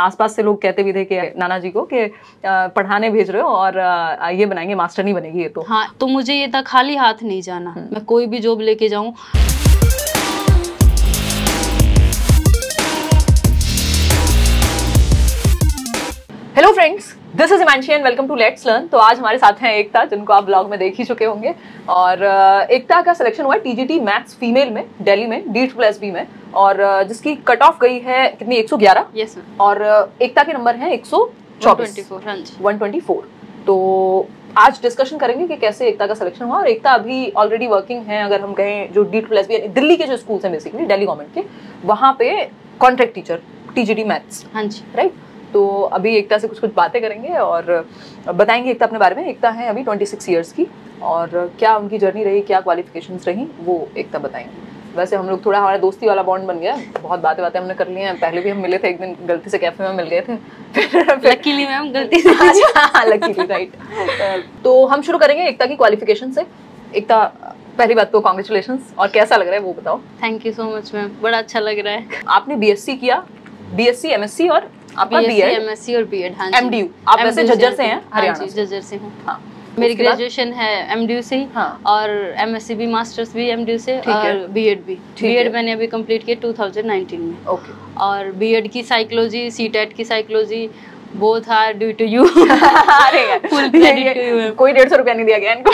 आसपास से लोग कहते भी थे कि नाना जी को कि पढ़ाने भेज रहे हो और ये बनाएंगे मास्टर नहीं बनेगी ये तो हाँ तो मुझे ये था खाली हाथ नहीं जाना हम्म। मैं कोई भी जॉब लेके जाऊँ hello friends this is Imanshi and welcome to let's learn तो आज हमारे साथ हैं एकता जिनको आप ब्लॉग में देख ही चुके होंगे और एकता का सिलेक्शन हुआ है T G T maths female में डेली में डी टू प्लस बी में और जिसकी कट ऑफ गई है कितनी 111 यस yes, और एकता के नंबर है एक सौ ट्वेंटी हाँ फोर तो आज डिस्कशन करेंगे कि कैसे एकता का सिलेक्शन हुआ और एकता अभी ऑलरेडी वर्किंग है अगर हम कहें जो D two plus B Delhi के जो स्कूल्स हैं बेसिकली डेली गवर्नमेंट के वहाँ पे contract teacher T G T maths हाँ जी राइट तो अभी एकता से कुछ कुछ बातें करेंगे और बताएंगे एकता अपने बारे में एकता है अभी ट्वेंटी सिक्स ईयर्स की और क्या उनकी जर्नी रही क्या क्वालिफिकेशन रही वो एकता बताएंगे वैसे हम लोग थोड़ा हमारा दोस्ती वाला बॉन्ड बन गया बहुत बातें बातें हमने कर ली हैं पहले भी हम मिले थे एक दिन गलती से कैफे में मिल गए थे लकीली मैम गलती से लकीली हाँ राइट हाँ, हाँ, तो हम शुरू करेंगे एकता की क्वालिफिकेशन से एकता पहली बात तो कॉन्ग्रेचुलेशन और कैसा लग रहा है वो बताओ thank you so much ma'am बड़ा अच्छा लग रहा है आपने बी किया बी एस और और एमडीयू हाँ आप वैसे झज्जर से हैं हाँ से हाँ, मेरी ग्रेजुएशन है एमडीयू से ही हाँ। और एमएससी भी मास्टर्स भी एमडीयू से और बीएड भी बीएड मैंने अभी कंप्लीट किया 2019 में ओके और बीएड की साइकोलॉजी सी की psychology both are due to you कोई डेढ़ सौ रुपया नहीं दिया गया इनको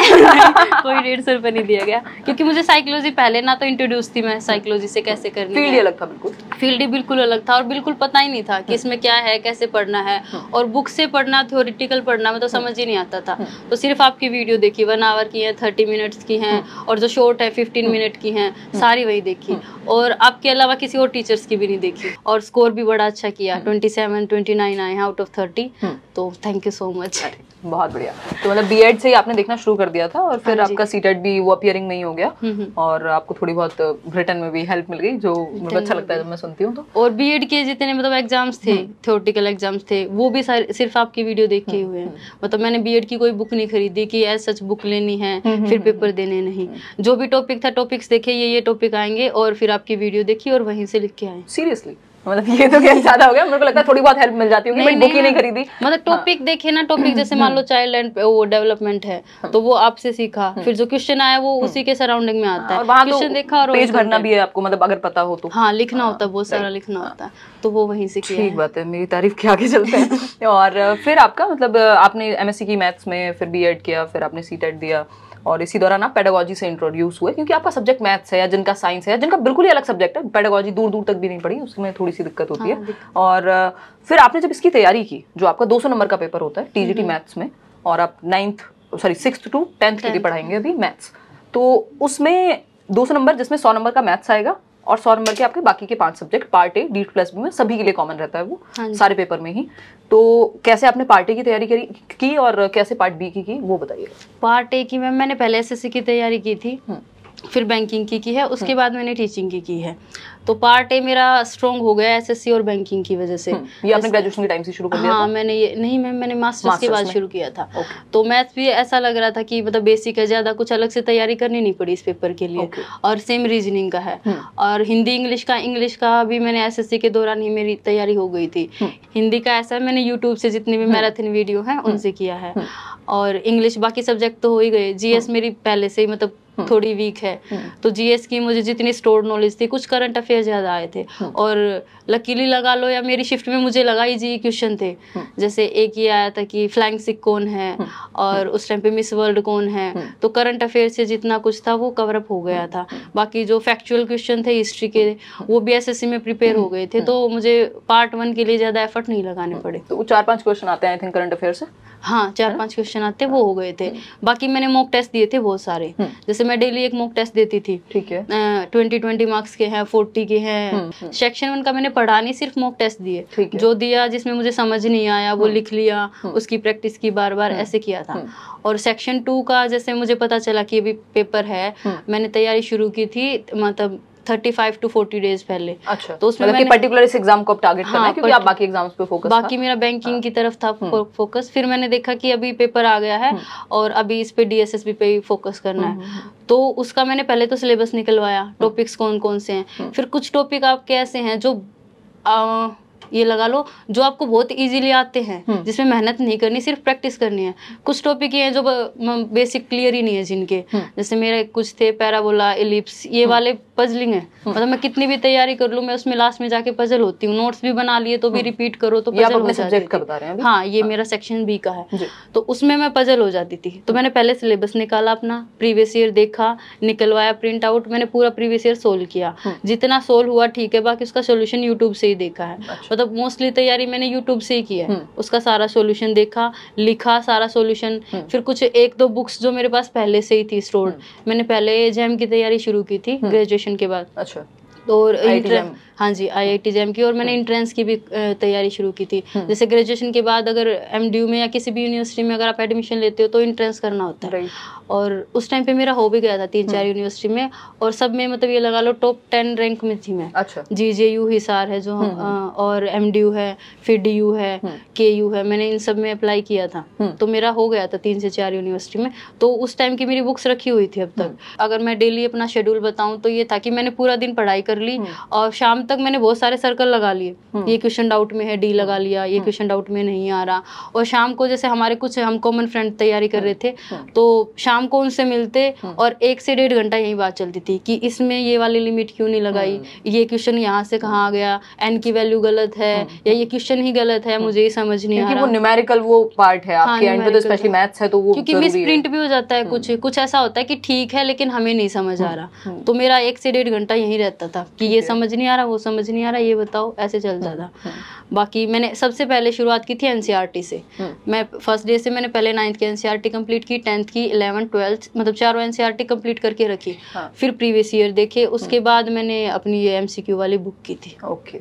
कोई डेढ़ सौ रुपया नहीं दिया गया क्योंकि मुझे साइकोलॉजी पहले ना तो इंट्रोड्यूस थी मैं साइकोलॉजी से कैसे करनी फील्ड ही अलग था बिल्कुल फील्ड ही बिल्कुल अलग था और बिल्कुल पता ही नहीं था कि हाँ। इसमें क्या है कैसे पढ़ना है हाँ। और बुक से पढ़ना थ्योरिटिकल पढ़ना में तो समझ ही नहीं आता था हाँ। तो सिर्फ आपकी वीडियो देखी वन आवर की है थर्टी मिनट्स की हैं और जो शॉर्ट है फिफ्टीन मिनट की हैं सारी वही देखी और आपके अलावा किसी और टीचर्स की भी नहीं देखी और स्कोर भी बड़ा अच्छा किया ट्वेंटी सेवन ट्वेंटी नाइन आए हैं out of of thirty hmm. तो थैंक यू सो मच बहुत बढ़िया तो मतलब बी एड से ही आपने देखना शुरू कर दिया था और फिर हाँ आपका सी भी वो अपियरिंग नहीं हो गया हम्म, हम्म। और आपको थोड़ी बहुत ब्रिटेन में भी हेल्प मिल गई जो मुझे मतलब अच्छा लगता है जब मैं सुनती हूँ तो और बी एड के जितने मतलब एग्जाम्स थे थ्योरेटिकल एग्जाम्स थे वो भी सिर्फ आपकी वीडियो देख के हुए हैं मतलब मैंने बी की कोई बुक नहीं खरीदी की एज सच बुक लेनी है फिर पेपर देने नहीं जो भी टॉपिक था टॉपिक्स देखे ये ये टॉपिक आएंगे और फिर आपकी वीडियो देखी और वहीं से लिख के आए सीरियसली मतलब ये तो क्या ज्यादा हो गया मेरे को लगता है थोड़ी बहुत हेल्प मिल जाती होगी बुक ही नहीं खरीदी मतलब टॉपिक हाँ। देखे ना टॉपिक जैसे मान लो चाइल्ड एंड वो डेवलपमेंट है हाँ। तो वो आपसे सीखा हाँ। फिर जो क्वेश्चन आया वो उसी के सराउंडिंग में आता है क्वेश्चन तो देखा और पेज भरना भी है आपको मतलब अगर पता हो तो हाँ लिखना होता है बहुत सारा लिखना होता है तो वो वहीं से ठीक बात है मेरी तारीफ के आगे चलते हैं और फिर आपका मतलब आपने एमएससी की मैथ्स में फिर बीएड किया फिर आपने सीटेट दिया और इसी दौरान आप पेडागोजी से इंट्रोड्यूस हुए क्योंकि आपका सब्जेक्ट मैथ्स है या जिनका साइंस है या जिनका बिल्कुल ही अलग सब्जेक्ट है पेडागोजी दूर दूर तक भी नहीं पढ़ी उसमें थोड़ी सी दिक्कत होती है हाँ, और फिर आपने जब इसकी तैयारी की जो आपका दो नंबर का पेपर होता है टी हम्म, मैथ्स हम्म। में और आप ninth sorry six to tenth के लिए पढ़ाएंगे अभी मैथ्स तो उसमें दो नंबर जिसमें सौ नंबर का मैथ्स आएगा और सौ नंबर के आपके बाकी के पांच subject part A D plus B में सभी के लिए कॉमन रहता है वो हाँ सारे पेपर में ही तो कैसे आपने पार्ट ए की तैयारी करी की और कैसे पार्ट बी की की वो बताइए पार्ट ए की मैम मैंने पहले एस की तैयारी की थी हम्म। फिर बैंकिंग की की है उसके हम्म। बाद मैंने टीचिंग की की है तो पार्ट ए मेरा स्ट्रॉन्ग हो गया एसएससी और बैंकिंग की वजह से हम्म, ये आपने ग्रेजुएशन के टाइम से शुरू कर दिया हाँ मैंने ये नहीं मैम मैंने मास्टर्स के बाद शुरू किया था तो मैथ भी ऐसा लग रहा था कि मतलब बेसिक है ज़्यादा कुछ अलग से तैयारी करनी नहीं पड़ी इस पेपर के लिए और सेम रीजनिंग का है हम्म। और हिंदी इंग्लिश का इंग्लिश का भी मैंने एस के दौरान ही मेरी तैयारी हो गई थी हिंदी का ऐसा मैंने यूट्यूब से जितने भी मैराथन वीडियो है उनसे किया है और इंग्लिश बाकी सब्जेक्ट तो हो ही गए जीएस मेरी पहले से ही मतलब हम्म। थोड़ी वीक है हम्म। तो जीएस की मुझे जितनी स्टोर नॉलेज थी कुछ करंट अफेयर ज़्यादा आए थे हम्म। और लकीली लगा लो या मेरी शिफ्ट में मुझे लगा ही जी क्वेश्चन e थे जैसे एक ये आया था कि फ्लाइंग सिक कौन है और उस टाइम पे मिस वर्ल्ड कौन है तो करंट अफेयर से जितना कुछ था वो कवरअप हो गया था बाकी जो फैक्चुअल क्वेश्चन थे हिस्ट्री के वो बी में प्रिपेयर हो गए थे तो मुझे पार्ट वन के लिए ज़्यादा एफर्ट नहीं लगाने पड़े तो चार पाँच क्वेश्चन आते हैं आई थिंक करंट अफेयर से हाँ चार पांच क्वेश्चन आते वो हो गए थे बाकी मैंने मॉक टेस्ट दिए थे बहुत सारे जैसे मैं डेली एक मॉक टेस्ट देती थी ठीक है ट्वेंटी ट्वेंटी मार्क्स के हैं फोर्टी के हैं सेक्शन हम्म, वन हम्म। का मैंने पढ़ा नहीं सिर्फ मॉक टेस्ट दिए जो दिया जिसमें मुझे समझ नहीं आया वो हम्म। लिख लिया उसकी प्रैक्टिस की बार बार ऐसे किया था और सेक्शन टू का जैसे मुझे पता चला कि अभी पेपर है मैंने तैयारी शुरू की थी मतलब thirty five to forty days पहले अच्छा तो उसमें मतलब पर्टिकुलर इस एग्जाम को आप टारगेट हाँ, करना है क्योंकि आप बाकी एग्जाम्स पे फोकस बाकी था? मेरा बैंकिंग हाँ, की तरफ था फोकस हम्म। फिर मैंने देखा कि अभी पेपर आ गया है हम्म। और अभी इस पे डीएसएसबी पे ही फोकस करना है हम्म, तो उसका मैंने पहले तो सिलेबस निकलवाया टॉपिक्स कौन कौन से हैं फिर कुछ टॉपिक आपके ऐसे हैं जो ये लगा लो जो आपको बहुत इजीली आते हैं हम्म। जिसमें मेहनत नहीं करनी सिर्फ प्रैक्टिस करनी है कुछ टॉपिक ये हैं जो बेसिक क्लियर ही नहीं है जिनके हम्म। जैसे मेरे कुछ थे पैराबोला एलिप्स ये हम्म। वाले पजलिंग है मतलब मैं कितनी भी तैयारी कर लू मैं उसमें लास्ट में जाके पजल होती हूँ नोट्स भी बना लिए तो भी रिपीट करो तो पजल हो जाती हाँ ये हाँ। मेरा सेक्शन बी का है तो उसमें मैं पजल हो जाती थी तो मैंने पहले सिलेबस निकाला अपना प्रीवियस ईयर देखा निकलवाया प्रिंट आउट मैंने पूरा प्रीवियस ईयर सोल्व किया जितना सोल्व हुआ ठीक है बाकी उसका सोल्यूशन यूट्यूब से ही देखा है अच्छा। मतलब मोस्टली तैयारी मैंने यूट्यूब से ही की है हम्म। उसका सारा सोल्यूशन देखा लिखा सारा सोल्यूशन हम्म। फिर कुछ एक दो बुक्स जो मेरे पास पहले से ही थी स्टोर हम्म। मैंने पहले जैम की तैयारी शुरू की थी ग्रेजुएशन के बाद अच्छा और हाँ जी आई आई टी की और मैंने इंट्रेंस हाँ। की भी तैयारी शुरू की थी हाँ। जैसे ग्रेजुएशन के बाद अगर एम डी यू में या किसी भी यूनिवर्सिटी में अगर आप एडमिशन लेते हो तो इंट्रेंस करना होता है और उस टाइम पे मेरा हो भी गया था तीन हाँ। चार यूनिवर्सिटी में और सब में मतलब ये लगा लो टॉप टेन रैंक में थी मैं अच्छा जी जे यू हिसार है जो और एम डी यू है फिर डी यू है के यू है मैंने इन सब में अप्लाई किया था तो मेरा हो गया था तीन से चार यूनिवर्सिटी में तो उस टाइम की मेरी बुक्स रखी हुई थी अब तक अगर मैं डेली अपना शेड्यूल बताऊँ तो ये था कि मैंने पूरा दिन पढ़ाई कर ली और शाम तक मैंने बहुत सारे सर्कल लगा लिए हम्म। ये क्वेश्चन डाउट में है डी लगा हम्म। लिया ये क्वेश्चन हम्म। डाउट में नहीं आ रहा और शाम को जैसे हमारे कुछ हम कॉमन फ्रेंड तैयारी कर रहे थे तो शाम को उनसे मिलते और एक से डेढ़ घंटा यही बात चलती थी कि इसमें ये वाली लिमिट क्यों नहीं लगाई ये क्वेश्चन यहाँ से कहाँ आ गया एन की वैल्यू गलत है या ये क्वेश्चन ही गलत है मुझे ये समझ नहीं आ रहा वो न्यूमेरिकल वो पार्ट है हाँ, तो तो क्योंकि मिस प्रिंट भी हो जाता है कुछ कुछ ऐसा होता है कि ठीक है लेकिन हमें नहीं समझ आ रहा तो मेरा एक से डेढ़ घंटा यही रहता था कि ये समझ नहीं आ रहा वो कुछ समझ नहीं आ रहा ये बताओ ऐसे चल चलता था हम्म, हम्म। बाकी मैंने सबसे पहले शुरुआत की थी एनसीईआरटी e से हम्म। मैं फर्स्ट डे से मैंने पहले नाइन्थ की एनसीईआरटी कंप्लीट e की टेंथ की इलेवन ट्वेल्थ मतलब चारों एनसीईआरटी कंप्लीट e करके रखी हाँ। फिर प्रीवियस ईयर देखे उसके बाद मैंने अपनी ये एमसीक्यू वाली बुक की थी ओके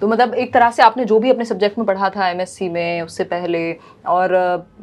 तो मतलब एक तरह से आपने जो भी अपने सब्जेक्ट में पढ़ा था एमएससी में उससे पहले और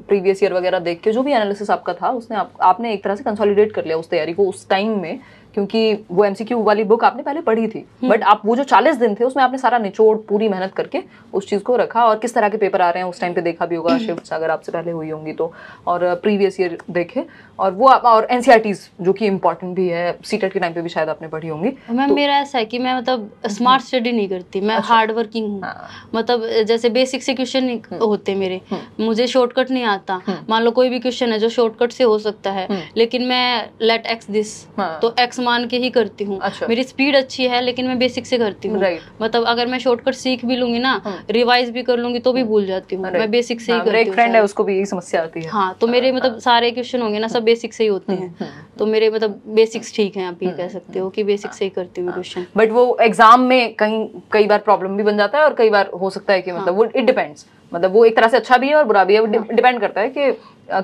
प्रीवियस ईयर वगैरह देख के जो भी एनालिसिस आपका था उसने आप, आपने एक तरह से कंसोलिडेट कर लिया उस तैयारी को उस टाइम में क्योंकि वो एमसीक्यू वाली बुक आपने पहले पढ़ी थी बट हम्म। आप वो जो चालीस दिन थे उसमें आपने सारा निचोड़ पूरी मेहनत करके उस चीज़ को रखा और किस तरह के पेपर आ रहे हैं उस टाइम पे देखा भी होगा हम्म। शिफ्ट अगर आपसे पहले हुई होंगी तो और प्रीवियस ईयर देखे और वो आप और एनसीआरटीज e जो कि इम्पोर्टेंट भी है सीटेट e के टाइम पे भी शायद आपने पढ़ी होंगी मैम तो, मेरा ऐसा है कि मैं मतलब स्मार्ट हम्म। स्टडी नहीं करती मैं हार्ड अच्छा। वर्किंग हूँ हाँ। मतलब जैसे बेसिक से क्वेश्चन होते मेरे मुझे शॉर्टकट नहीं आता मान लो कोई भी क्वेश्चन है जो शॉर्टकट से हो सकता है लेकिन मैं लेट एक्स दिस तो एक्स मान के ही करती हूँ अच्छा। मेरी स्पीड अच्छी है लेकिन मैं बेसिक से करती हूँ मतलब अगर मैं शॉर्टकट सीख भी लूंगी ना रिवाइज हाँ। भी कर लूंगी तो भी हाँ। भूल जाती हूँ मैं बेसिक से ही हाँ, करती फ्रेंड है उसको भी यही समस्या आती है हाँ तो मेरे मतलब सारे क्वेश्चन होंगे ना सब बेसिक से ही होते हम्म, हैं हम्म, हम्म। तो मेरे मतलब बेसिक्स ठीक है आप ये कह सकते हो कि बेसिक से ही करती हूँ क्वेश्चन बट वो एग्जाम में कहीं कई बार प्रॉब्लम भी बन जाता है और कई बार हो सकता है कि मतलब वो इट डिपेंड्स मतलब वो एक तरह से अच्छा भी है और बुरा भी है वो डिपेंड हाँ। करता है कि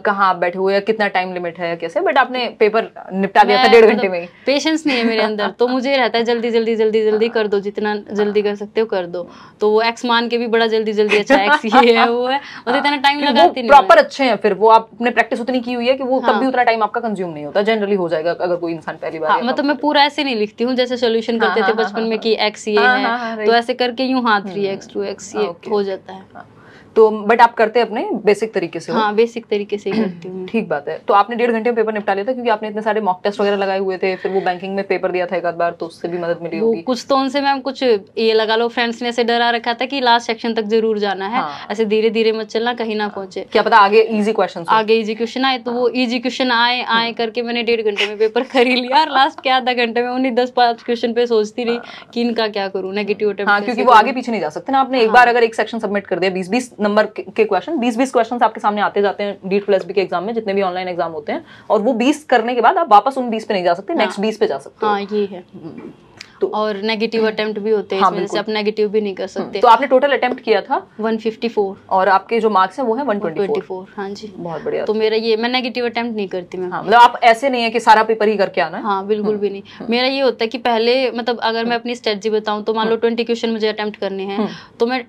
कहाँ आप बैठे हुए कितना टाइम लिमिट है कैसे बट आपने पेपर निपटा लिया था डेढ़ मतलब घंटे में पेशेंस नहीं है मेरे अंदर तो मुझे रहता है जल्दी जल्दी जल्दी जल्दी कर दो जितना जल्दी कर सकते हो कर दो तो वो एक्स मान के भी बड़ा जल्दी जल्दी अच्छा एक्स ये है वो है और इतना टाइम लगाती प्रॉपर अच्छे हैं फिर वो आपने प्रैक्टिस उतनी की हुई है कि वो कभी हाँ। उतना टाइम आपका कंज्यूम नहीं होता जनरली हो जाएगा अगर कोई इंसान पहली बार हाँ, मतलब मैं पूरा ऐसे नहीं लिखती हूँ जैसे सोल्यूशन करते थे बचपन में कि एक्स ये है तो ऐसे करके यूँ हम्म। हाँ थ्री एक्स टू एक्स ये हो जाता है तो बट आप करते अपने बेसिक तरीके से हाँ बेसिक तरीके से करती हूँ ठीक बात है तो आपने डेढ़ घंटे में पेपर निपटा लिया था क्योंकि आपने इतने सारे मॉक टेस्ट वगैरह लगाए हुए थे फिर वो बैंकिंग में पेपर दिया था एक बार तो उससे भी मदद मिली होगी कुछ तो उनसे मैम कुछ ये लगा लो फ्रेंड्स ने ऐसे डरा रखा था कि लास्ट सेक्शन तक जरूर जाना है हाँ। ऐसे धीरे धीरे मत चलना कहीं ना पहुंचे क्या पता आगे इजी क्वेश्चन आगे इजी क्वेश्चन आए तो वो इजी हाँ। क्वेश्चन आए हाँ। आए करके मैंने डेढ़ घंटे में पेपर कर ही लिया और लास्ट क्या आधा घंटे में उन्हें दस पांच क्वेश्चन पे सोचती रही कि इनका क्या करूँ नेगेटिव क्योंकि वो आगे पीछे नहीं जा सकते ना आपने एक बार अगर एक सेक्शन सबमिट कर दिया बीस बीस नंबर के क्वेश्चन बीस बीस क्वेश्चन आपके सामने आते जाते हैं डीट प्लस बी के एग्जाम में जितने भी ऑनलाइन एग्जाम होते हैं और वो बीस करने के बाद आप वापस उन बीस पे नहीं जा सकते नेक्स्ट हाँ। बीस पे जा सकते हैं हाँ, ये है तो, और नेगेटिव अटेम्प्ट भी होते हैं हाँ, आप नेगेटिव भी नहीं कर हम्म, सकते तो आपने टोटल अटेम्प्ट किया था 154 और आपके जो मार्क्स हैं वो है 124 हाँ जी बहुत बढ़िया तो मेरा ये मैं नेगेटिव अटेम्प्ट नहीं करती मैं हाँ, मतलब आप ऐसे नहीं है कि सारा पेपर ही करके आना हाँ बिल्कुल हम्म, भी नहीं हम्म। मेरा ये होता है की पहले मतलब अगर मैं अपनी स्ट्रेटी बताऊँ तो मान लो ट्वेंटी क्वेश्चन मुझे अटेम्प्ट करने हैं तो मैं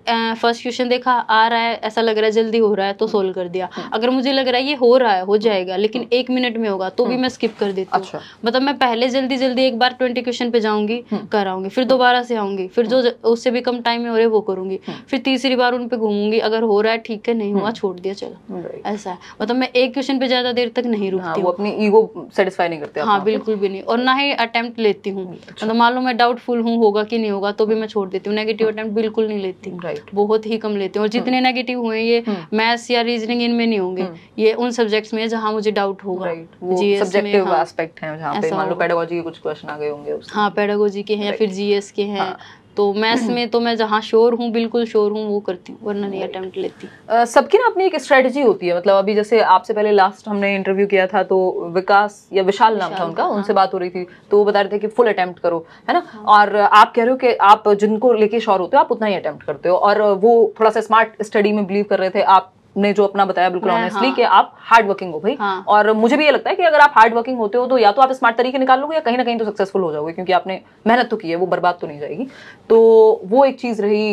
फर्स्ट क्वेश्चन देखा आ रहा है ऐसा लग रहा है जल्दी हो रहा है तो सोल्व कर दिया अगर मुझे लग रहा है ये हो रहा है हो जाएगा लेकिन एक मिनट में होगा तो भी मैं स्किप कर देती हूँ अच्छा। मतलब मैं पहले जल्दी जल्दी एक बार ट्वेंटी क्वेश्चन पे जाऊंगी पक्का आऊंगी फिर दोबारा से आऊंगी फिर जो हाँ। उससे भी कम टाइम में हो रहे वो करूंगी हाँ। फिर तीसरी बार उन घूमूंगी अगर हो रहा है ठीक है नहीं हुआ हाँ। छोड़ दिया चलो ऐसा है मतलब मैं एक क्वेश्चन पे ज्यादा देर तक नहीं रुकती वो अपनी ईगो सेटिस्फाई नहीं करते हाँ बिल्कुल भी नहीं और ना ही अटेम्प्ट लेती हूँ अच्छा। मतलब मान लो मैं डाउटफुल हूँ होगा कि नहीं होगा तो भी मैं छोड़ देती हूँ नेगेटिव अटेम्प्ट बिल्कुल नहीं लेती बहुत ही कम लेती हूँ और जितने नेगेटिव हुए ये मैथ्स या रीजनिंग इनमें नहीं होंगे ये उन सब्जेक्ट्स में जहाँ मुझे डाउट होगा सब्जेक्टिव एस्पेक्ट है जहाँ पे मान लो पेडागोजी के कुछ क्वेश्चन आ गए होंगे हाँ पेडागोजी के के हैं या फिर जीएस के हैं हाँ। तो मैथ्स में तो मैं जहाँ श्योर हूँ बिल्कुल श्योर हूँ वो करती हूँ वरना नहीं अटेम्प्ट लेती uh, सबकी ना अपनी एक स्ट्रेटजी होती है मतलब अभी जैसे आपसे पहले लास्ट हमने इंटरव्यू किया था तो विकास या विशाल नाम था उनका हाँ। उनसे बात हो रही थी तो वो बता रहे थे कि फुल अटेम्प्ट करो है ना हाँ। और आप कह रहे हो कि आप जिनको लेके श्योर होते हो आप उतना ही अटेम्प्ट करते हो और वो थोड़ा सा स्मार्ट स्टडी में बिलीव कर रहे थे आप ने जो अपना बताया बिल्कुल ऑनेस्टली हाँ। कि आप हार्ड वर्किंग हो भाई हाँ। और मुझे भी ये लगता है कि अगर आप हार्ड वर्किंग होते हो तो या तो आप स्मार्ट तरीके निकाल लोगे या कहीं ना कहीं तो सक्सेसफुल हो जाओगे क्योंकि आपने मेहनत तो की है वो बर्बाद तो नहीं जाएगी तो वो एक चीज़ रही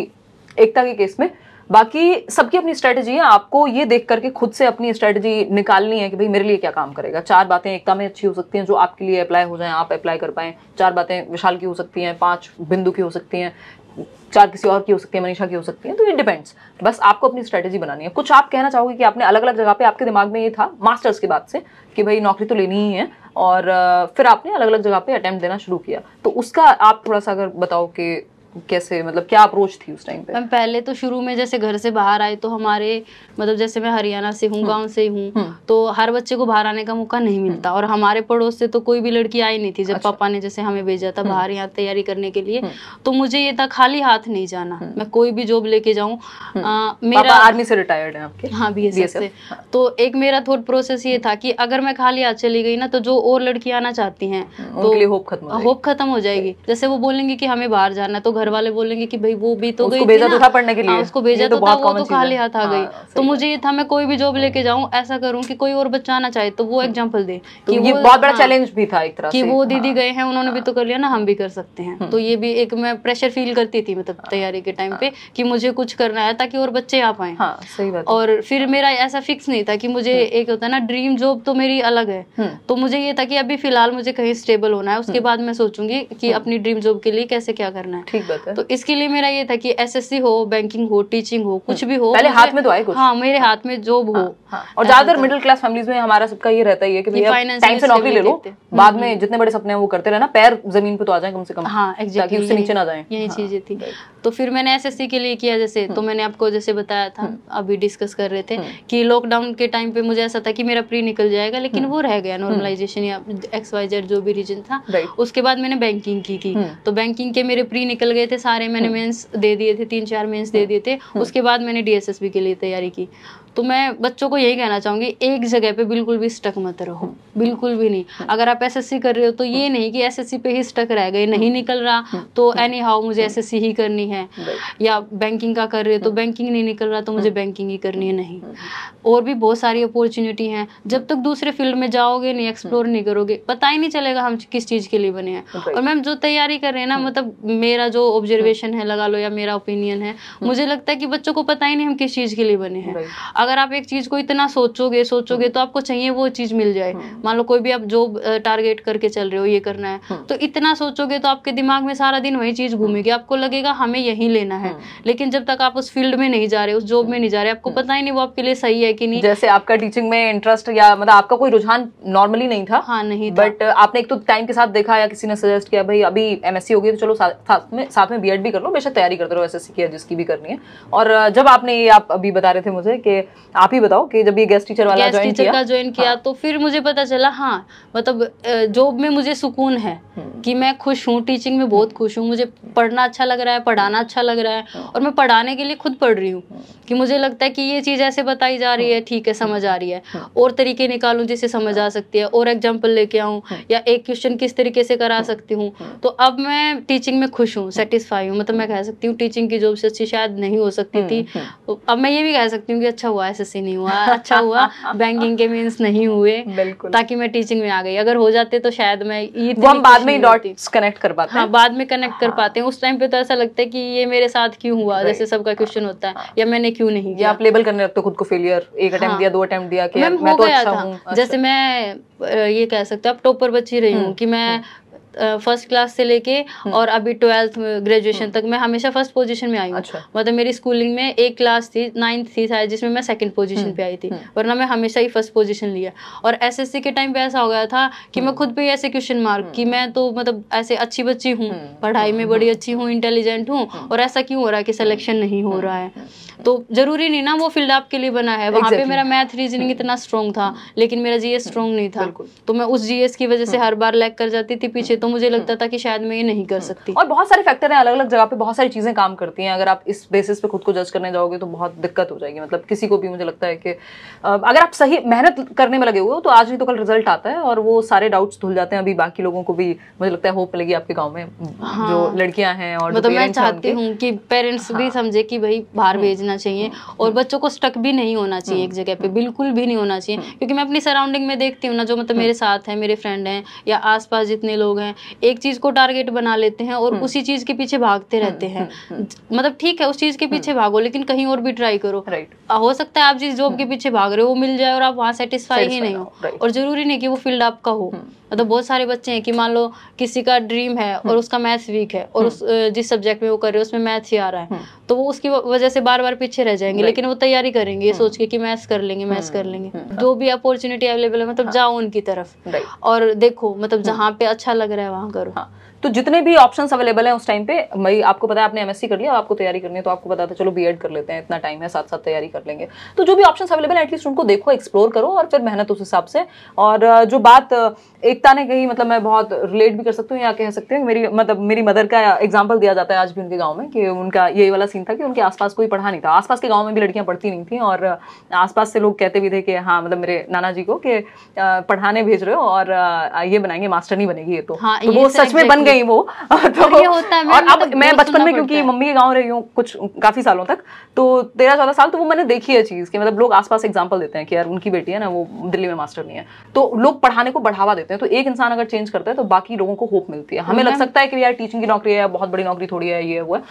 एकता के केस में बाकी सबकी अपनी स्ट्रेटजी है आपको ये देख करके खुद से अपनी स्ट्रेटजी निकालनी है कि भाई मेरे लिए क्या काम करेगा चार बातें एकता में अच्छी हो सकती हैं जो आपके लिए अप्लाई हो जाए आप अप्लाई कर पाए चार बातें विशाल की हो सकती हैं पांच बिंदु की हो सकती हैं चार किसी और की हो सकती है मनीषा की हो सकती है तो इट डिपेंड्स बस आपको अपनी स्ट्रेटेजी बनानी है कुछ आप कहना चाहोगे कि आपने अलग अलग जगह पे आपके दिमाग में ये था मास्टर्स के बाद से कि भाई नौकरी तो लेनी ही है और फिर आपने अलग अलग जगह पे अटैम्प्ट देना शुरू किया तो उसका आप थोड़ा सा अगर बताओ कि कैसे मतलब क्या अप्रोच थी उस टाइम पे मैम पहले तो शुरू में जैसे घर से बाहर आए तो हमारे मतलब जैसे मैं हरियाणा से हूँ हम्म। गांव से हूँ हम्म। तो हर बच्चे को बाहर आने का मौका नहीं हम्म। मिलता और हमारे पड़ोस से तो कोई भी लड़की आई नहीं थी जब अच्छा। पापा ने जैसे हमें भेजा था बाहर यहाँ तैयारी करने के लिए तो मुझे ये था खाली हाथ नहीं जाना मैं कोई भी जॉब लेके जाऊँ मेरा आर्मी से रिटायर्ड है आपके हाँ बी से तो एक मेरा थॉट प्रोसेस ये था कि अगर मैं खाली हाथ चली गई ना तो जो और लड़की आना चाहती है तो होप खत्म होप खत्म हो जाएगी जैसे वो बोलेंगे की हमें बाहर जाना तो घर वाले बोलेंगे कि भाई वो भी तो गई भेजा तो था पढ़ने के लिए हाँ, उसको भेजा तो, तो था वो तो खा लिया आ हाँ, गई तो मुझे ये था मैं कोई भी जॉब लेके जाऊँ ऐसा करूँ की कोई और बच्चा आना चाहे तो वो एग्जाम्पल दे तो की बहुत बड़ा चैलेंज हाँ, भी था एक तरह की वो दीदी गए हैं उन्होंने भी तो कर लिया ना हम भी कर सकते हैं तो हम्म। ये भी एक मैं प्रेशर फील करती थी मतलब तैयारी के टाइम पे की मुझे कुछ करना है ताकि और बच्चे आ पाए सही बात और फिर मेरा ऐसा फिक्स नहीं था कि मुझे हम्म। एक होता है ना ड्रीम जॉब तो मेरी अलग है हम्म। तो मुझे ये था कि अभी फिलहाल मुझे कहीं स्टेबल होना है उसके बाद मैं सोचूंगी कि अपनी ड्रीम जॉब के लिए कैसे क्या करना है बात है तो इसके लिए मेरा ये था कि एसएससी हो बैंकिंग हो टीचिंग हो कुछ हम्म। भी हो पहले हाथ में तो आए कुछ हाँ मेरे हाँ। हाथ में जॉब हो हाँ, हाँ। और ज्यादातर मिडिल क्लास फैमिलीज में हमारा सबका ये रहता है कि टाइम से नौकरी ले लो बाद हम्म, में हम्म। जितने बड़े सपने हैं वो करते रहना पैर जमीन पे तो आ जाए कम से कम हाँ उससे नीचे ना जाए यही चीजें थी तो फिर मैंने एसएससी के लिए किया जैसे तो मैंने आपको जैसे बताया था अभी डिस्कस कर रहे थे कि लॉकडाउन के टाइम पे मुझे ऐसा था कि मेरा प्री निकल जाएगा लेकिन वो रह गया नॉर्मलाइजेशन या एक्स वाई जेड जो भी रीजन था उसके बाद मैंने बैंकिंग की की तो बैंकिंग के मेरे प्री निकल गए हुए थे सारे मैंने मेंस हम्म। दे दिए थे तीन चार मेंस दे हम्म। दिए थे उसके बाद मैंने डीएसएसबी के लिए तैयारी की तो मैं बच्चों को यही कहना चाहूंगी एक जगह पे बिल्कुल भी स्टक मत रहो बिल्कुल भी नहीं हाँ। अगर आप एसएससी कर रहे हो तो ये हाँ। नहीं कि एसएससी पे ही स्टक रह गए नहीं हाँ। निकल रहा तो एनी हाउ मुझे एसएससी ही करनी है या बैंकिंग का कर रहे हो तो बैंकिंग नहीं निकल रहा तो मुझे बैंकिंग ही करनी है नहीं और भी बहुत सारी अपॉर्चुनिटी है जब तक दूसरे फील्ड में जाओगे नहीं एक्सप्लोर नहीं करोगे पता ही नहीं चलेगा हम किस चीज़ के लिए बने हैं और मैम जो तैयारी कर रहे हैं ना मतलब मेरा जो ऑब्जर्वेशन है लगा लो या मेरा ओपिनियन है मुझे लगता है कि बच्चों को पता ही नहीं हम किस चीज़ के लिए बने हैं अगर आप एक चीज को इतना सोचोगे सोचोगे हाँ। तो आपको चाहिए वो चीज मिल जाए हाँ। मान लो कोई भी आप जॉब टारगेट करके चल रहे हो ये करना है हाँ। तो इतना सोचोगे तो आपके दिमाग में सारा दिन वही चीज घूमेगी आपको लगेगा हमें यही लेना है लेकिन जब तक आप उस फील्ड में नहीं जा रहे उस जॉब में नहीं जा रहे आपको पता ही नहीं वो आपके लिए सही है कि नहीं जैसे आपका टीचिंग में इंटरेस्ट या मतलब आपका कोई रुझान नॉर्मली नहीं था हाँ नहीं बट आपने एक तो टाइम के साथ देखा या किसी ने सजेस्ट किया भाई अभी एमएससी होगी तो चलो साथ में साथ में बीएड भी कर लो बेशक तैयारी करते रहो एसएससी की जिसकी भी करनी है और जब आपने ये आप अभी बता रहे थे मुझे कि आप ही बताओ कि जब ये गेस्ट टीचर वाला ज्वाइन किया का ज्वाइन किया हाँ। तो फिर मुझे पता चला हाँ मतलब जॉब में मुझे सुकून है हम्म। कि मैं खुश हूँ टीचिंग में बहुत खुश हूँ मुझे पढ़ना अच्छा लग रहा है पढ़ाना अच्छा लग रहा है हाँ। और मैं पढ़ाने के लिए खुद पढ़ रही हूँ हाँ। कि मुझे लगता है कि ये चीज़ ऐसे बताई जा रही है हाँ। ठीक है समझ आ रही है और तरीके निकालू जिसे समझ आ सकती है और एग्जाम्पल लेके आऊँ या एक क्वेश्चन किस तरीके से करा सकती हूँ तो अब मैं टीचिंग में खुश हूँ सेटिस्फाई हूँ मतलब मैं कह सकती हूँ टीचिंग की जॉब से अच्छी शायद नहीं हो सकती थी अब मैं ये भी कह सकती हूँ कि अच्छा हुआ हुआ एस सीन नहीं हुआ अच्छा हुआ बैंकिंग के मीन्स नहीं हुए बिल्कुल ताकि मैं टीचिंग में आ गई अगर हो जाते तो शायद मैं वो हम बाद में कनेक्ट कर पाते हाँ बाद में कनेक्ट कर हाँ। पाते हैं उस टाइम पे तो ऐसा लगता है कि ये मेरे साथ क्यों हुआ जैसे सबका क्वेश्चन होता है या मैंने क्यों नहीं किया आप लेबल करने लगते हो खुद को फेलियर एक अटेम्प्ट हाँ। दिया दो अटेम्प्ट दिया कि मैं तो अच्छा जैसे अच्छा। मैं ये कह सकते हैं अब टॉपर बच्ची रही हूँ हम्म, कि मैं हम्म। फर्स्ट क्लास से लेके हम्म। और अभी ट्वेल्थ हम्म। ग्रेजुएशन तक मैं हमेशा फर्स्ट पोजीशन में आई हूँ अच्छा। मतलब मेरी स्कूलिंग में एक क्लास थी नाइन्थ थी शायद जिसमें मैं सेकंड पोजीशन हम्म। पे आई थी वरना मैं हमेशा ही फर्स्ट पोजीशन लिया और एसएससी के टाइम पे ऐसा हो गया था कि मैं खुद पे ऐसे क्वेश्चन मार्क कि मैं तो मतलब ऐसे अच्छी बच्ची हूँ पढ़ाई में बड़ी अच्छी हूँ इंटेलिजेंट हूँ और ऐसा क्यों हो रहा है कि सिलेक्शन नहीं हो रहा है तो जरूरी नहीं ना वो फील्ड आपके लिए बना है वहाँ exactly. पे मेरा मैथ रीजनिंग hmm. इतना स्ट्रॉन्ग था लेकिन मेरा जीएस स्ट्रॉन्ग नहीं था तो मैं उस जीएस की वजह से hmm. हर बार लैक कर जाती थी पीछे तो मुझे लगता hmm. था कि शायद मैं ये नहीं कर सकती और बहुत सारे फैक्टर हैं अलग अलग जगह पे बहुत सारी चीजें काम करती हैं अगर आप इस बेसिस पे खुद को जज करने जाओगे तो बहुत दिक्कत हो जाएगी मतलब किसी को भी मुझे लगता है कि अगर आप सही मेहनत करने में लगे हुए हो तो आज नहीं तो कल रिजल्ट आता है और वो सारे डाउट्स धुल जाते हैं अभी बाकी लोगों को भी मुझे लगता है होप लगी आपके गाँव में जो हाँ। लड़कियां हैं और मतलब मैं चाहती हूँ कि पेरेंट्स भी हाँ। समझे कि भाई बाहर भेजना करना चाहिए और हाँ। बच्चों को स्टक भी नहीं होना चाहिए एक हाँ। जगह पे बिल्कुल भी नहीं होना चाहिए हाँ। क्योंकि मैं अपनी सराउंडिंग में देखती हूँ ना जो मतलब मेरे साथ हैं मेरे फ्रेंड हैं या आसपास जितने लोग हैं एक चीज़ को टारगेट बना लेते हैं और उसी चीज़ के पीछे भागते रहते हैं मतलब ठीक है उस चीज़ के पीछे भागो लेकिन कहीं और भी ट्राई करो हो सकता है आप जिस जॉब के पीछे भाग रहे हो वो मिल जाए और आप वहाँ सेटिस्फाई ही नहीं हो और जरूरी नहीं कि वो फील्ड आपका हो मतलब बहुत सारे बच्चे हैं कि मान लो किसी का ड्रीम है और हम्म। उसका मैथ्स वीक है और हम्म। उस जिस सब्जेक्ट में वो कर रहे हैं उसमें मैथ्स ही आ रहा है हम्म। तो वो उसकी वजह से बार बार पीछे रह जाएंगे लेकिन वो तैयारी करेंगे ये सोच के कि मैथ्स कर लेंगे मैथ्स कर लेंगे जो भी अपॉर्चुनिटी अवेलेबल है मतलब हाँ। जाओ उनकी तरफ और देखो मतलब जहाँ पे अच्छा लग रहा है वहाँ करो हाँ। तो जितने भी ऑप्शन अवेलेबल हैं उस टाइम पे भाई आपको पता है आपने एमएससी कर लिया आपको तैयारी करनी है तो आपको पता था चलो बीएड कर लेते हैं इतना टाइम है साथ साथ तैयारी कर लेंगे तो जो भी ऑप्शन अवेलेबल है एटलीस्ट उनको देखो एक्सप्लोर करो और फिर मेहनत उस हिसाब से और जो बात एकता ने कही मतलब मैं बहुत रिलेट भी कर सकती हूँ या कह सकते हैं मेरी मतलब मेरी मदर का एग्जाम्पल दिया जाता है आज भी उनके गाँव में कि उनका यही वाला सीन था कि उनके आसपास कोई पढ़ा नहीं था आसपास के गाँव में भी लड़कियाँ पढ़ती नहीं थी और आसपास से लोग कहते भी थे कि हाँ मतलब मेरे नाना जी को कि पढ़ाने भेज रहे हो और ये बनाएंगे मास्टर नहीं बनेगी ये तो, हाँ, तो वो तो सच में बन गए गई वो तो ये होता है और अब मैं बचपन में क्योंकि मम्मी के गाँव रही हूँ कुछ काफी सालों तक तो तेरह चौदह साल तो वो मैंने देखी है चीज़ कि मतलब लोग आसपास एग्जाम्पल देते हैं कि यार उनकी बेटी है ना वो दिल्ली में मास्टर नहीं है तो लोग पढ़ाने को बढ़ावा देते हैं तो एक इंसान अगर चेंज करता है तो बाकी लोगों को होप मिलती है हमें लग सकता है कि यार टीचिंग की नौकरी है बहुत बड़ी नौकरी थोड़ी है ये हुआ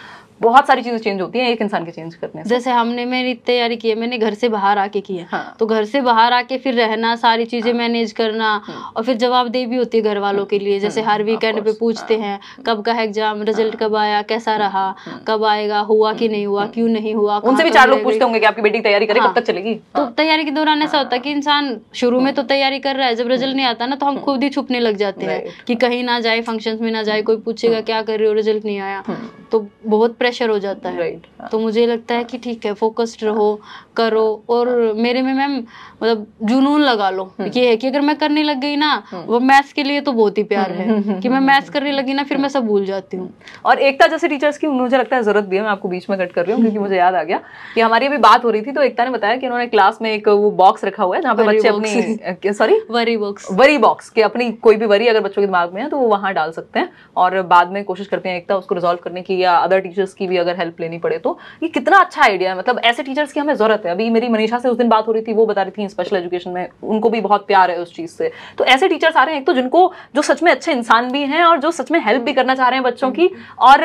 बहुत सारी चीजें चेंज होती हैं एक इंसान के चेंज करने से जैसे हमने मेरी तैयारी की है मैंने घर से बाहर आके की है हाँ। तो घर से बाहर आके फिर रहना सारी चीजें हाँ। मैनेज करना हाँ। और फिर जवाबदेही भी होती है घर वालों के लिए जैसे हाँ। हर वीकेंड पे पूछते पूछते हैं कब का एग्जाम रिजल्ट कब आया कैसा रहा कब आएगा हुआ कि नहीं हुआ क्यों नहीं हुआ उनसे भी चार लोग पूछते होंगे कि आपकी बेटी तैयारी करे कब हाँ। तक चलेगी तो हाँ। तैयारी के दौरान ऐसा होता है की इंसान शुरू में तो तैयारी कर रहा है जब रिजल्ट नहीं आता ना तो हम हाँ। खुद ही छुपने लग जाते हैं कि कहीं ना जाए फंक्शन में ना जाए कोई पूछेगा क्या कर रहे हो रिजल्ट नहीं आया तो बहुत प्रेशर हो जाता है तो मुझे लगता है कि ठीक है फोकस्ड रहो करो और मेरे में मैम मतलब जुनून लगा लो ये है कि अगर मैं करने लग गई ना वो मैथ्स के लिए तो बहुत ही प्यार है कि मैं मैथ्स करने लगी ना फिर मैं सब भूल जाती हूँ और एकता जैसे टीचर्स की मुझे लगता है जरूरत भी है मैं आपको बीच में कट कर रही हूँ क्योंकि मुझे याद आ गया कि हमारी अभी बात हो रही थी तो एकता ने बताया कि उन्होंने क्लास में एक वो बॉक्स रखा हुआ है जहाँ पे बच्चे अपनी sorry worry box worry box के अपनी कोई भी वरी अगर बच्चों के दिमाग में है तो वो वहाँ डाल सकते हैं और बाद में कोशिश करते हैं एकता उसको रिजोल्व करने की या अदर टीचर्स की भी अगर हेल्प लेनी पड़े तो ये कितना अच्छा आइडिया है मतलब ऐसे टीचर्स की हमें जरूरत है अभी मेरी मनीषा से उस दिन बात हो रही थी वो बता रही थी स्पेशल एजुकेशन में उनको भी बहुत प्यार है उस चीज़ से तो ऐसे टीचर्स आ रहे हैं एक तो जिनको जो सच में अच्छे इंसान भी हैं और जो सच में हेल्प भी करना चाह रहे हैं बच्चों की और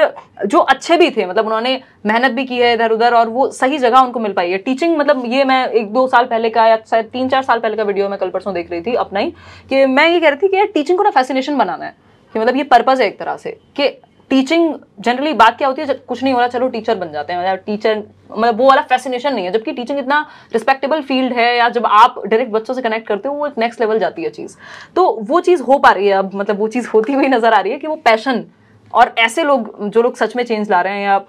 जो अच्छे भी थे मतलब उन्होंने मेहनत भी की है इधर उधर और वो सही जगह उनको मिल पाई है टीचिंग मतलब ये मैं एक दो साल पहले का या शायद तीन चार साल पहले का वीडियो मैं कल परसों देख रही थी अपना ही कि मैं ये कह रही थी कि टीचिंग को ना फैसिनेशन बनाना है कि मतलब ये पर्पज़ है एक तरह से कि टीचिंग जनरली बात क्या होती है कुछ नहीं हो रहा चलो टीचर बन जाते हैं मतलब टीचर मतलब वो वाला फैसिनेशन नहीं है जबकि टीचिंग इतना रिस्पेक्टेबल फील्ड है या जब आप डायरेक्ट बच्चों से कनेक्ट करते हो वो एक नेक्स्ट लेवल जाती है चीज़ तो वो चीज़ हो पा रही है अब मतलब वो चीज़ होती हुई नज़र आ रही है कि वो पैशन और ऐसे लोग जो लोग सच में चेंज ला रहे हैं या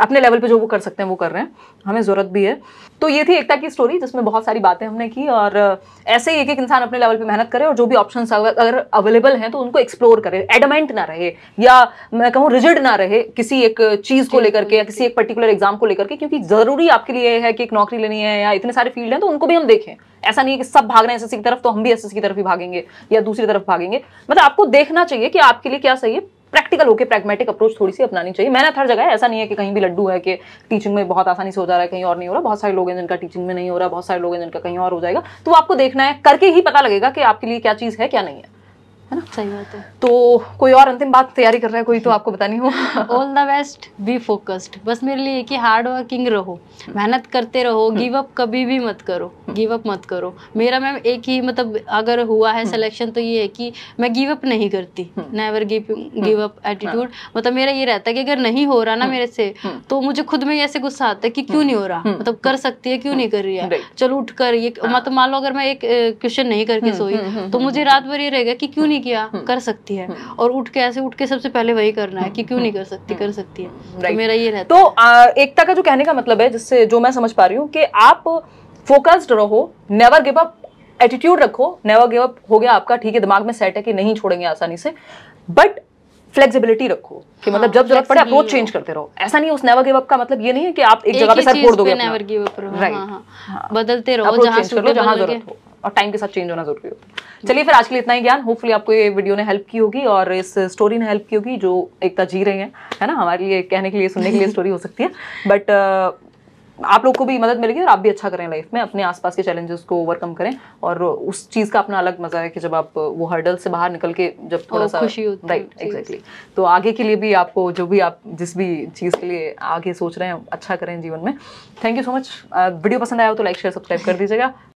अपने लेवल पे जो वो कर सकते हैं वो कर रहे हैं हमें ज़रूरत भी है तो ये थी एकता की स्टोरी जिसमें बहुत सारी बातें हमने की और ऐसे ही एक एक इंसान अपने लेवल पे मेहनत करे और जो भी ऑप्शंस अगर अवेलेबल हैं तो उनको एक्सप्लोर करे एडमेंट ना रहे या मैं कहूँ रिजिड ना रहे किसी एक चीज़ को लेकर के या किसी एक पर्टिकुलर एग्जाम को लेकर के क्योंकि ज़रूरी आपके लिए है कि एक नौकरी लेनी है या इतने सारे फील्ड हैं तो उनको भी हम देखें ऐसा नहीं है कि सब भाग रहे हैं एस की तरफ तो हम भी एस की तरफ ही भागेंगे या दूसरी तरफ भागेंगे मतलब आपको देखना चाहिए कि आपके लिए क्या सही है प्रैक्टिकल होकर प्रैग्मेटिक अप्रोच थोड़ी सी अपनानी चाहिए मैंने हर जगह है ऐसा नहीं है कि कहीं भी लड्डू है कि टीचिंग में बहुत आसानी से हो जा रहा है कहीं और नहीं हो रहा बहुत सारे लोग हैं जिनका टीचिंग में नहीं हो रहा बहुत सारे लोग हैं जिनका कहीं और हो जाएगा तो आपको देखना है करके ही पता लगेगा कि आपके लिए क्या चीज़ है क्या नहीं है है ना सही बात है तो कोई और अंतिम बात तैयारी कर रहा है कोई तो आपको बतानी हो all the best be focused बस मेरे लिए कि हार्ड वर्किंग रहो हम्म। मेहनत करते रहो गिव हम्म। अप कभी भी मत करो गिव अप मत करो मेरा मैम एक ही मतलब अगर हुआ है सिलेक्शन हम्म। तो ये है कि मैं गिव अप नहीं करती never give give up attitude मतलब मेरा ये रहता है कि अगर नहीं हो रहा ना हम्म। मेरे से हम्म। तो मुझे खुद में ऐसे गुस्सा आता है कि क्यों नहीं हो रहा मतलब कर सकती है क्यों नहीं कर रही है चलो उठ कर ये हाँ। मतलब मान लो अगर मैं एक क्वेश्चन नहीं करके सोई तो मुझे रात भर ये रहेगा कि क्यों नहीं किया कर सकती है और उठ के ऐसे उठ के सबसे पहले वही करना है कि क्यों नहीं कर सकती कर सकती है तो मेरा ये रहता तो एकता का जो कहने का मतलब है जिससे जो मैं समझ पा रही हूँ कि आप फोकस्ड रहो नेवर गिव अप एटीट्यूड रखो नेवर गिव अप हो गया आपका ठीक है दिमाग में सेट है कि नहीं छोड़ेंगे आसानी से बट फ्लेक्सिबिलिटी रखो कि मतलब हाँ, मतलब जब जरूरत पड़े अप्रोच चेंज करते रहो ऐसा नहीं उस नेवर गिव अप का मतलब ये नहीं है कि आप एक, एक जगह पे सर फोड़ दोगे नेवर गिव अप राइट बदलते रहो जहां सूटेबल जहां जरूरत हो और टाइम के साथ चेंज होना जरूरी होता चलिए फिर आज के लिए इतना ही ज्ञान होपफुली आपको ये वीडियो ने हेल्प की होगी और इस स्टोरी ने हेल्प की होगी जो एकता जी रही हैं है ना हमारे लिए कहने के लिए सुनने के लिए स्टोरी हो सकती है बट आप लोग को भी मदद मिलेगी और आप भी अच्छा करें लाइफ में अपने आसपास के चैलेंजेस को ओवरकम करें और उस चीज़ का अपना अलग मज़ा है कि जब आप वो हर्डल से बाहर निकल के जब थोड़ा सा खुशी होती राइट एग्जैक्टली तो आगे के लिए भी आपको जो भी आप जिस भी चीज़ के लिए आगे सोच रहे हैं अच्छा करें जीवन में thank you so much video पसंद आया हो तो लाइक शेयर सब्सक्राइब कर दीजिएगा